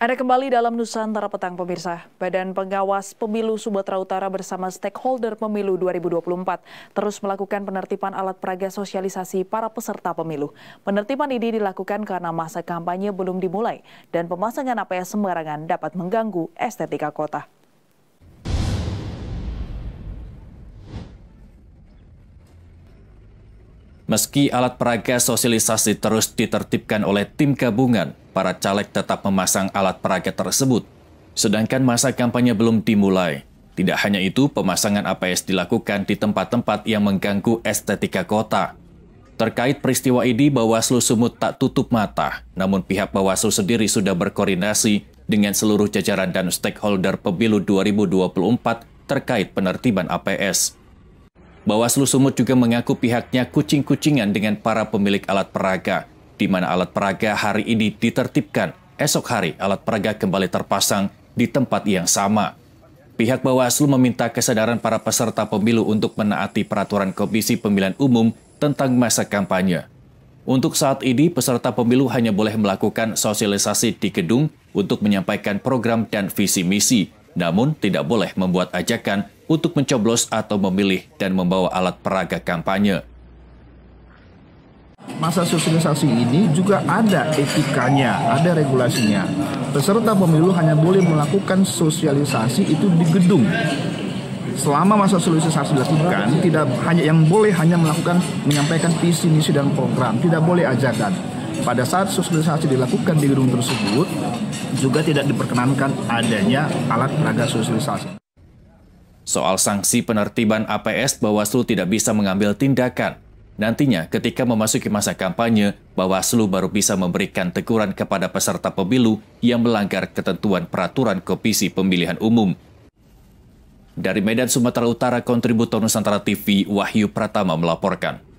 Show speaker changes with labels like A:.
A: Ada kembali dalam Nusantara Petang, Pemirsa. Badan Pengawas Pemilu Sumatera Utara bersama stakeholder pemilu 2024 terus melakukan penertiban alat peraga sosialisasi para peserta pemilu. Penertiban ini dilakukan karena masa kampanye belum dimulai dan pemasangan APS sembarangan dapat mengganggu estetika kota.
B: Meski alat peraga sosialisasi terus ditertibkan oleh tim gabungan, para caleg tetap memasang alat peraga tersebut. Sedangkan masa kampanye belum dimulai. Tidak hanya itu, pemasangan APS dilakukan di tempat-tempat yang mengganggu estetika kota. Terkait peristiwa ini, Bawaslu Sumut tak tutup mata, namun pihak Bawaslu sendiri sudah berkoordinasi dengan seluruh jajaran dan stakeholder pemilu 2024 terkait penertiban APS. Bawaslu Sumut juga mengaku pihaknya kucing-kucingan dengan para pemilik alat peraga di mana alat peraga hari ini ditertibkan. Esok hari, alat peraga kembali terpasang di tempat yang sama. Pihak Bawaslu meminta kesadaran para peserta pemilu untuk menaati peraturan Komisi Pemilihan Umum tentang masa kampanye. Untuk saat ini, peserta pemilu hanya boleh melakukan sosialisasi di gedung untuk menyampaikan program dan visi misi, namun tidak boleh membuat ajakan untuk mencoblos atau memilih dan membawa alat peraga kampanye.
C: Masa sosialisasi ini juga ada etikanya, ada regulasinya. Peserta pemilu hanya boleh melakukan sosialisasi itu di gedung. Selama masa sosialisasi dilakukan, tidak hanya yang boleh hanya melakukan menyampaikan visi, misi dan program, tidak boleh ajakan. Pada saat sosialisasi dilakukan di gedung tersebut, juga tidak diperkenankan adanya alat peraga sosialisasi.
B: Soal sanksi penertiban APS, Bawaslu tidak bisa mengambil tindakan Nantinya, ketika memasuki masa kampanye, Bawaslu baru bisa memberikan teguran kepada peserta pemilu yang melanggar ketentuan peraturan Komisi Pemilihan Umum. Dari Medan, Sumatera Utara, kontributor Nusantara TV, Wahyu Pratama melaporkan.